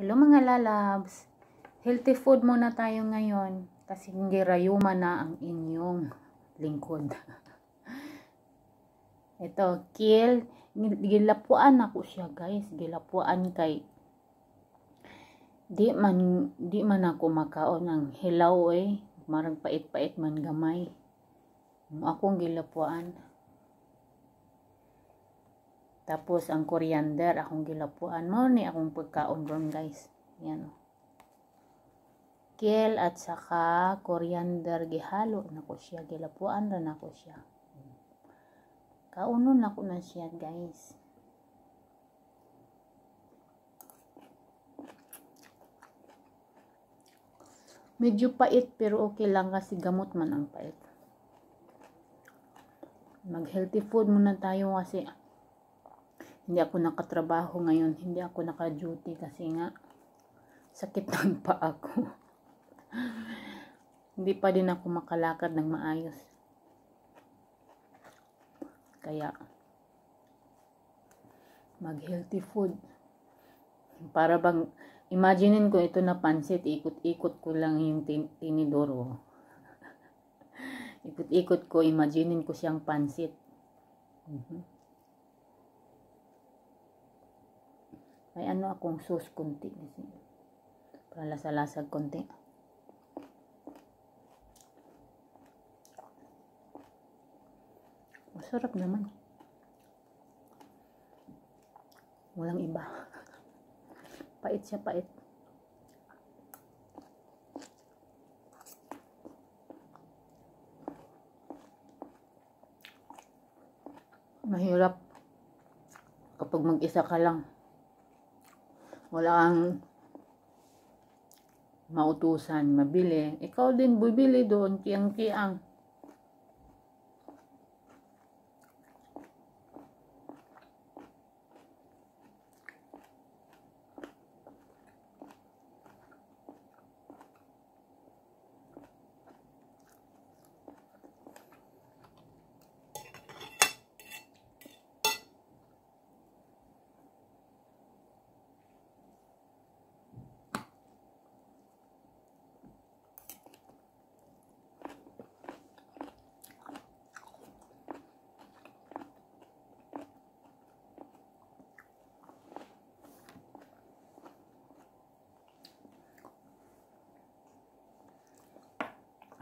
Hello mga lalabs! Healthy food muna tayo ngayon kasi hindi rayuma na ang inyong lingkod. Ito, kale. Gilapuan ako siya guys. Gilapuan kay di man di man ako makaon ng hilaw eh. Marang pait-pait man gamay. Akong gilapuan. Tapos, ang coriander, akong gilapuan. mo ni akong pagkaon ron, guys. Yan. Kale oh. at saka coriander gihalo na ko siya. Gilapuan na ko siya. Kaunon na ko na siya, guys. Medyo pait pero okay lang kasi gamot man ang pait. Mag healthy food muna tayo kasi hindi ako nakatrabaho ngayon, hindi ako naka-duty kasi nga sakit ng paa ko. hindi pa din ako makalakad ng maayos. Kaya mag healthy food. Para bang imaginein ko ito na pansit, ikot-ikot ko lang yung tin tinidoro. ikot-ikot ko, imaginein ko siyang pansit. Mm-hmm. May ano akong sauce konti. Para lasa-lasag konti. Masarap naman. Walang iba. pait siya, pait. Mahirap kapag mag-isa ka lang wala kang mautusan, mabili, ikaw din bibili doon, kiyang-kiyang.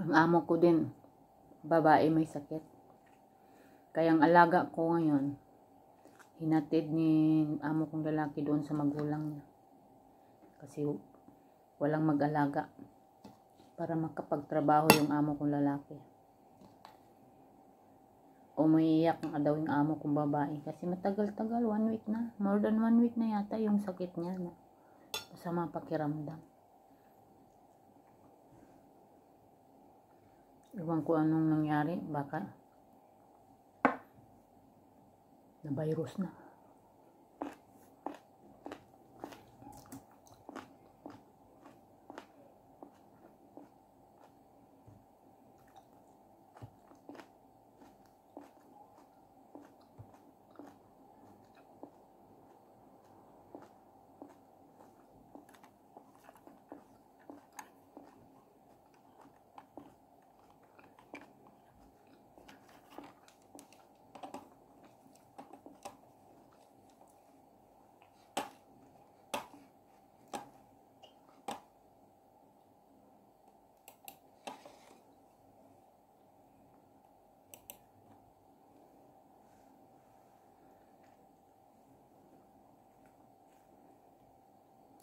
ang amo ko din, babae may sakit. Kaya ang alaga ko ngayon, hinatid ni amo kong lalaki doon sa magulang niya. Kasi walang mag-alaga para makapagtrabaho yung amo kong lalaki. Umiiyak na daw yung amo kong babae kasi matagal-tagal, one week na. More than one week na yata yung sakit niya na masama pakiramdam. Ewan ko anong nangyari. Baka na virus na.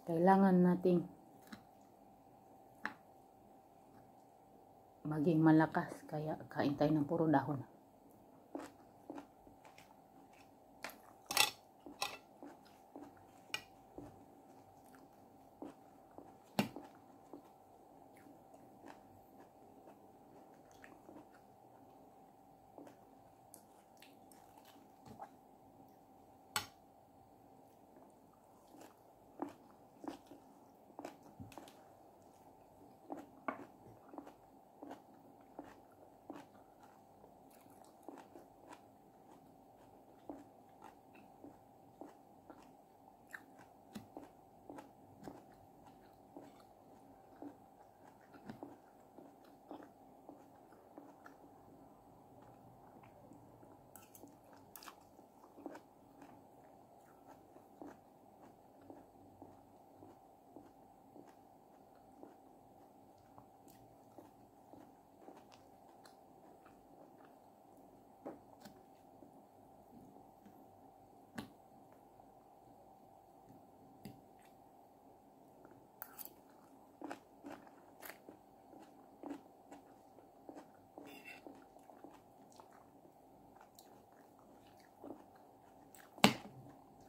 kailangan nating maging malakas kaya kain tayo ng puro dahon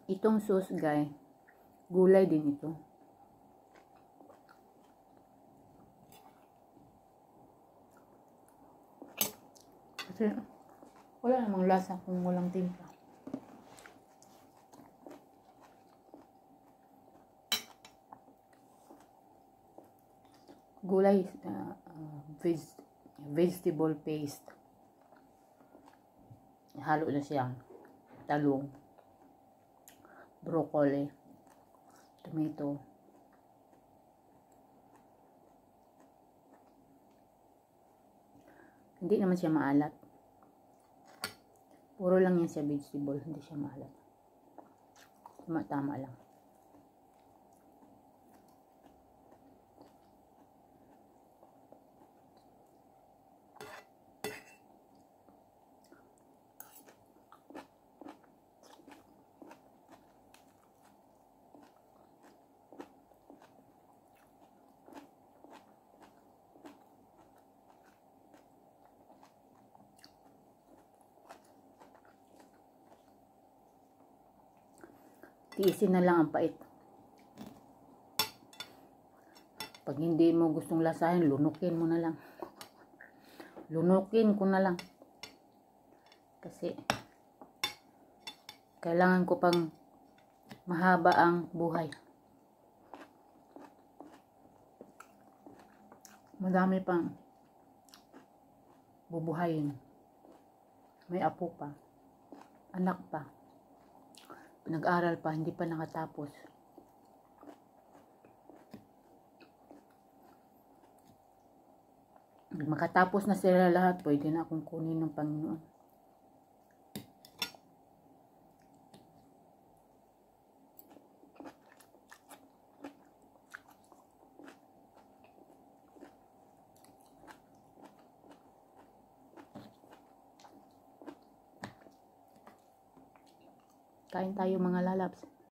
Itong susgay, gulay din ito. Kasi wala namang lasa kung walang timpla. Gulay, uh, uh, vegetable paste. Halo na siyang talong broccoli, tomato. Hindi naman siya maalat. Puro lang yan siya vegetable, hindi siya maalat. Tama-tama lang. Tiisin na lang ang pait. Pag hindi mo gustong lasahin, lunukin mo na lang. Lunukin ko na lang. Kasi, kailangan ko pang mahaba ang buhay. Madami pang bubuhayin. May apo pa. Anak pa nag-aral pa, hindi pa nakatapos. Makatapos na sila lahat, pwede na akong kunin ng Panginoon. Kain tayo mga lalabs.